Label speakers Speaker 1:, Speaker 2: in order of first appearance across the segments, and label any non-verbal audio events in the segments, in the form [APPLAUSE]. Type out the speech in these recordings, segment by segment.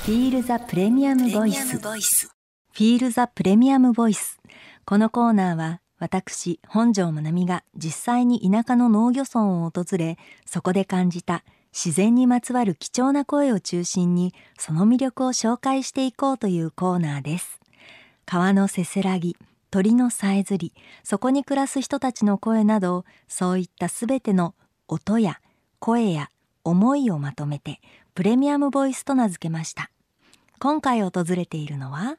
Speaker 1: フィールザプレミアムボイス。フィールザプレミアムボイス。このコーナーは私本庄まなみが実際に田舎の農漁村を訪れ、そこで感じた自然にまつわる貴重な声を中心にその魅力を紹介していこうというコーナーです。川のせせらぎ、鳥のさえずり、そこに暮らす人たちの声など、そういったすべての音や声や思いをまとめてプレミアムボイスと名付けました今回訪れているのは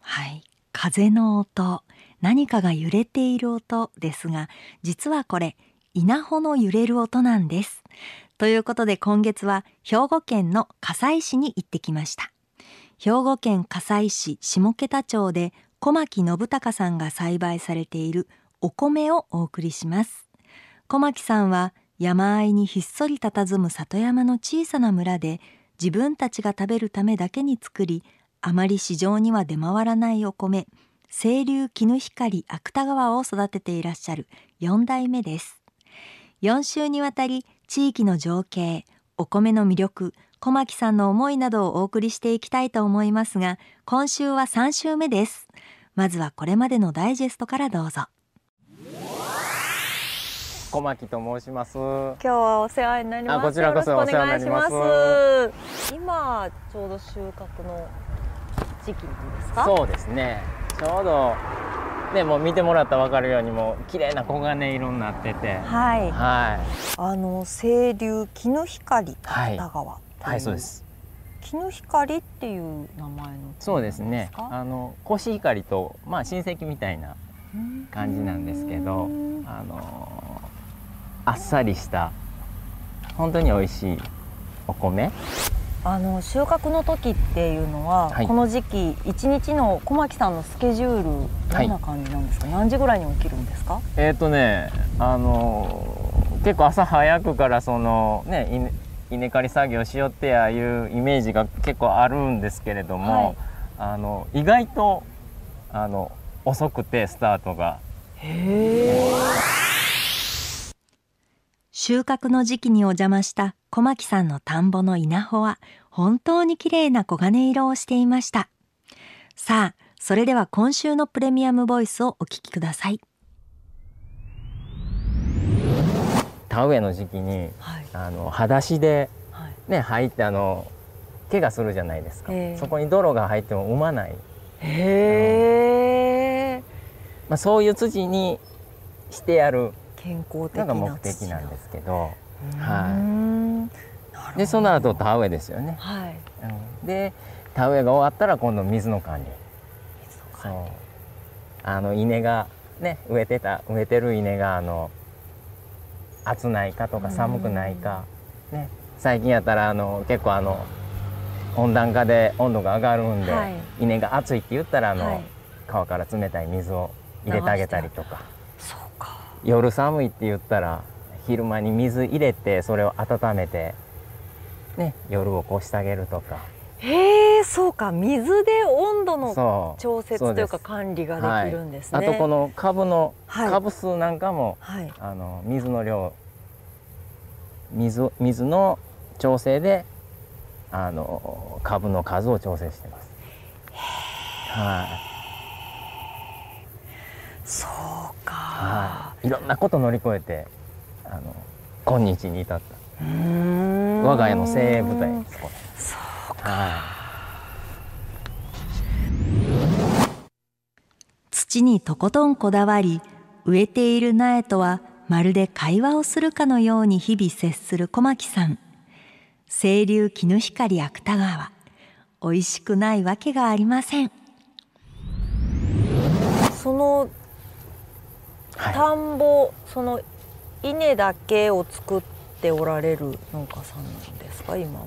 Speaker 1: はい風の音何かが揺れている音ですが実はこれ稲穂の揺れる音なんですということで今月は兵庫県の加西市に行ってきました兵庫県加西市下桁町で小牧信孝さんが栽培されているお米をお送りします小牧さんは山あいにひっそり佇む里山の小さな村で自分たちが食べるためだけに作りあまり市場には出回らないお米清流絹光芥川を育てていらっしゃる4代目です4週にわたり地域の情景お米の魅力小牧さんの思いなどをお送りしていきたいと思いますが、今週は3週目です。まずはこれまでのダイジェストからどうぞ。
Speaker 2: 小牧と申します。今日
Speaker 1: はお世話になります。こちらこそお世話になります。今ちょうど収穫の時期なんですか。そうです
Speaker 2: ね。ちょうどでも見てもらったらわかるようにもう綺麗な黄金色になってて、はい、はい、
Speaker 1: あの清流木の光多田川、はいはいそうです。木の光っていう名前のそうですね。あのコシヒカ
Speaker 2: リとまあ親戚みたいな感じなんですけど、あのあっさりした本当に美味しいお米。
Speaker 1: あの収穫の時っていうのは、はい、この時期一日の小牧さんのスケジュールどんな感じなんですか、はい、何時ぐらいに起きるんですか
Speaker 2: えっ、ー、とねあの結構朝早くからそのね稲刈り作業しよってやいうイメージが結構あるんですけれども、はい、あの意外とあの遅くてスタートが。
Speaker 1: 収穫の時期にお邪魔した小牧さんの田んぼの稲穂は本当に綺麗な黄金色をしていました。さあ、それでは今週のプレミアムボイスをお聞きください。
Speaker 2: 田植えの時期に、はい、あの裸足でね、はい、入ってあの怪我するじゃないですか、えー、そこに泥が入っても産まない、えー、うん、まあ、そういう土にしてやる
Speaker 1: 健康的のが目的なんです
Speaker 2: けど。はい、でその後田植えですよね、はい、うん、で田植えが終わったら今度水の管理水の管理あの稲がね植えてた植えてる稲があの暑ないかとか寒くないか、ね、最近やったらあの結構あの温暖化で温度が上がるんで、はい、稲が暑いって言ったらあの、はい、川から冷たい水を入れてあげたりとか夜寒いって言ったら昼間に水入れてそれを温めて、ね、夜を越してあげるとか。
Speaker 1: へーー、そうか水で温度の調節というか管理ができるんですね、はい、あとこ
Speaker 2: の株の、株数なんかも、はい、あの水の量水水の調整であの株の数を調整してます。はい、そうか、はい、いろんなこと乗り越えてあの今日に至った我が家の精鋭部隊ですそうか、はい
Speaker 1: にとことんこだわり植えている苗とはまるで会話をするかのように日々接する小牧さん清流絹光芥川しくないわけがありませんその田んぼ、はい、その稲だけを作っておられる農家さんなんですか今は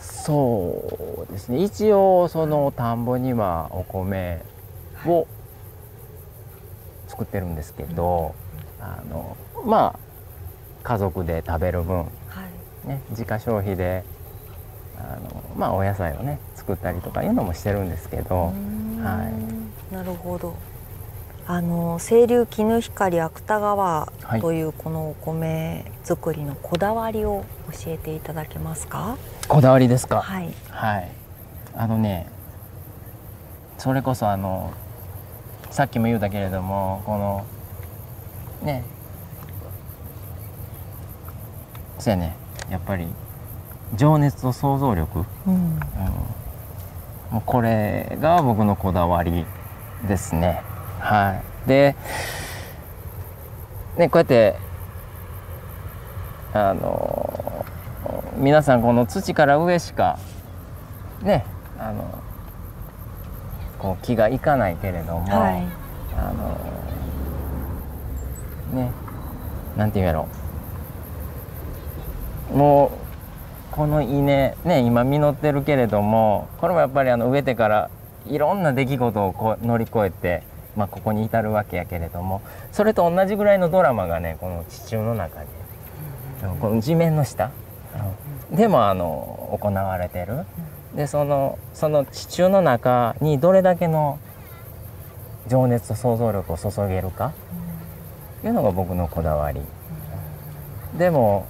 Speaker 2: そうですね一応その田んぼにはお米を作ってるんですけど、あのまあ家族で食べる分、はいね、自家消費であの、まあ、お野菜をね作ったりとかいうのもしてるんですけど、
Speaker 1: はい、なるほどあの清流絹光芥川というこのお米作りのこだわりを教えていただけますか
Speaker 2: こだわりですかはい、はい、あのねそれこそあのさっきも言うたけれどもこのねそうやねやっぱり情熱と想像力、うん、うん、もうこれが僕のこだわりですねはいでねこうやってあの皆さんこの土から上しかねあのこう気がいかないけれども、はい、あのねなんて言うやろもうこの稲ね今実ってるけれどもこれもやっぱりあの植えてからいろんな出来事をこ乗り越えて、まあ、ここに至るわけやけれどもそれと同じぐらいのドラマがねこの地中の中で、この地面の下、でもあの行われてる。でそのその地中の中にどれだけの情熱と想像力を注げるかいうのが僕のこだわり、でも、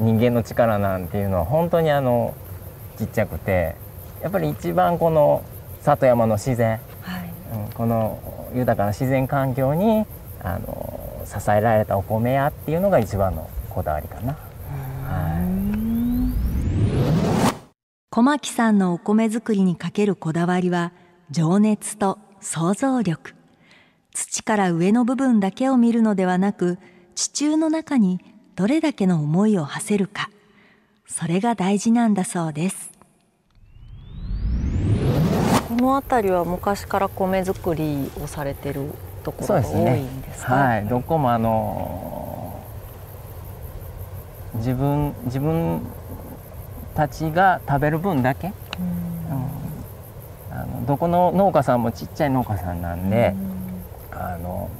Speaker 2: うん、人間の力なんていうのは本当にあのちっちゃくてやっぱり一番この里山の自然、はいうん、この豊かな自然環境にあの支えられたお米屋っていうのが一番のこだわりかな。
Speaker 1: 小牧さんのお米作りにかけるこだわりは情熱と想像力土から上の部分だけを見るのではなく地中の中にどれだけの思いを馳せるかそれが大事なんだそうですこの辺りは昔から米作りをされてるところが多いんですか、ね、
Speaker 2: はい、どこもあの自分自分たちが食べる分だけ、うん、あのどこの農家さんもちっちゃい農家さんなんで、うん、あの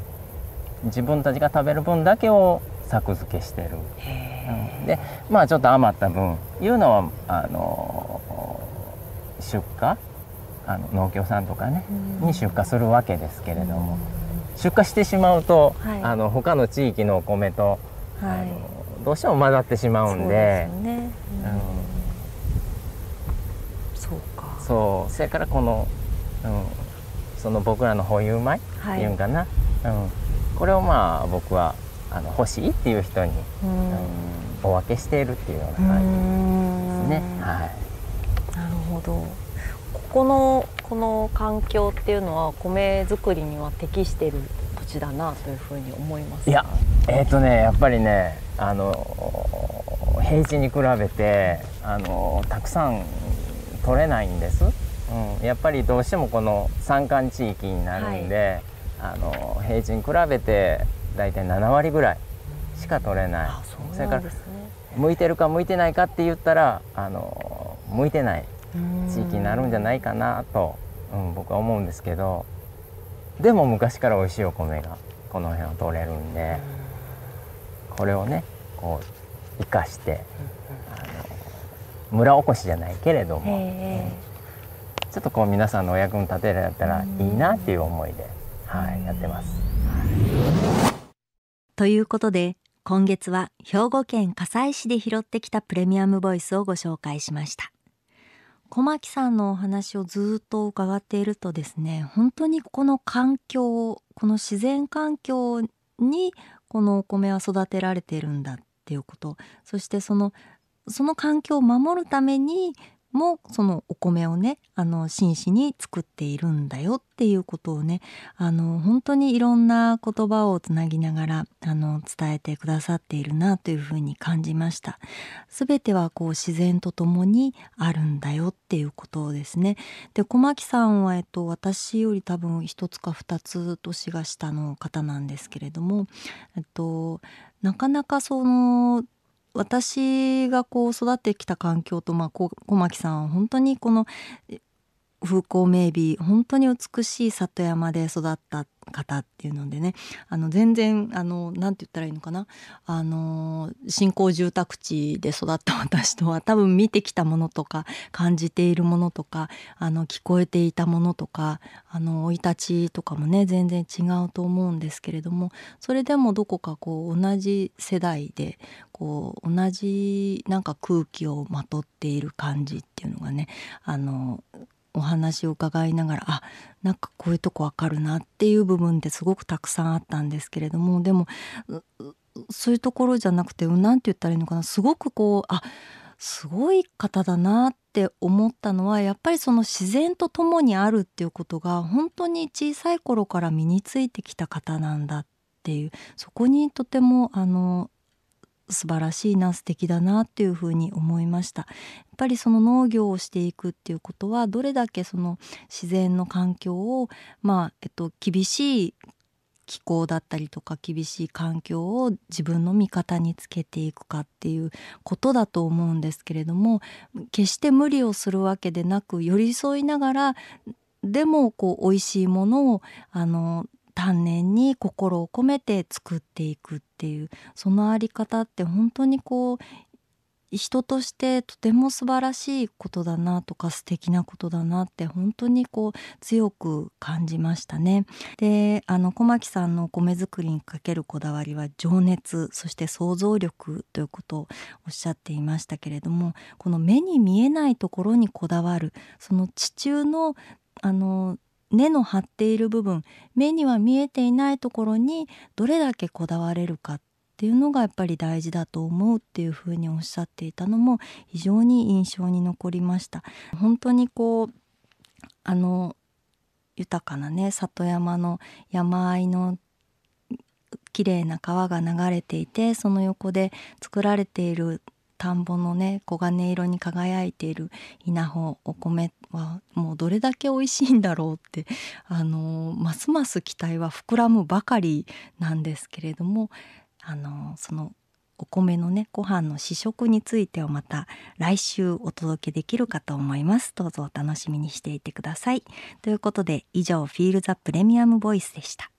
Speaker 2: 自分たちが食べる分だけを作付けしてる、うん、でまあちょっと余った分いうのはあの出荷あの農協さんとかね、に出荷するわけですけれども、出荷してしまうと、はい、あの他の地域のお米と、はい、あのどうしても混ざってしまうんで、ね、そうかそうそれからこの、うん、その僕らの保有米っていうんかな、はい、うん、これをまあ僕はあの欲しいっていう人に、うん、うん、お分けしているっていうような感じですね。
Speaker 1: はい、なるほどここのこの環境っていうのは米作りには適してる土地だなというふうに思いますいや
Speaker 2: えっ、ー、とねやっぱりねあの平地に比べてあのたくさん取れないんです、うん、やっぱりどうしてもこの山間地域になるんで、はい、あの平地に比べて大体7割ぐらいしか取れない、そなね、それから向いてるか向いてないかって言ったらあの向いてない地域になるんじゃないかなと、うん、僕は思うんですけどでも昔から美味しいお米がこの辺は取れるんでこれをねこう生かしてあの村おこしじゃないけれども、ちょっとこう皆さんのお役に立てられたらいいなっていう思いで、
Speaker 1: はい、やってます。ということで今月は兵庫県加西市で拾ってきたプレミアムボイスをご紹介しました。小牧さんのお話をずっと伺っているとですね本当にこの環境この自然環境にこのお米は育てられているんだっていうことそしてそのその環境を守るためにもそのお米をねあの真摯に作っているんだよっていうことをねあの本当にいろんな言葉をつなぎながらあの伝えてくださっているなというふうに感じました。すべてはこう自然とともにあるんだよっていうことですね。で小牧さんは、えっと、私より多分一つか二つ年が下の方なんですけれども、えっと、なかなかその私がこう育ってきた環境と、まあ、小牧さんは本当にこの風光明媚本当に美しい里山で育った方っていうのでねあの全然あのなて言ったらいいのかなあの新興住宅地で育った私とは [LAUGHS] 多分見てきたものとか感じているものとかあの聞こえていたものとか生い立ちとかもね全然違うと思うんですけれどもそれでもどこかこう同じ世代でこう同じなんか空気をまとっている感じっていうのがねあのお話を伺いながらあなんかこういうとこわかるなっていう部分ってすごくたくさんあったんですけれどもでもそういうところじゃなくて何て言ったらいいのかなすごくこうあすごい方だなって思ったのはやっぱりその自然と共にあるっていうことが本当に小さい頃から身についてきた方なんだっていうそこにとてもあの素晴らしいな素敵だなっていうふうに思いましたやっぱりその農業をしていくっていうことはどれだけその自然の環境をまあ、えっと、厳しい気候だったりとか厳しい環境を自分の味方につけていくかっていうことだと思うんですけれども決して無理をするわけでなく寄り添いながらでもこう美味しいものをあの丹念に心を込めて作っていくっていうそのあり方って本当にこう人としてとても素晴らしいことだなとか素敵なことだなって本当にこう強く感じましたね。であの小牧さんの米作りにかけるこだわりは情熱そして想像力ということをおっしゃっていましたけれどもこの目に見えないところにこだわるその地中のあの根の張っている部分目には見えていないところにどれだけこだわれるかっていうのがやっぱり大事だと思うっていうふうにおっしゃっていたのも非常に印象に残りました。本当にこうあの豊かなね里山の山あいの綺麗な川が流れていてその横で作られている田んぼのね黄金色に輝いている稲穂お米はもうどれだけ美味しいんだろうって [LAUGHS] あのますます期待は膨らむばかりなんですけれどもあのそのお米のねご飯の試食についてをまた来週お届けできるかと思いますどうぞお楽しみにしていてくださいということで以上フィールザプレミアムボイスでした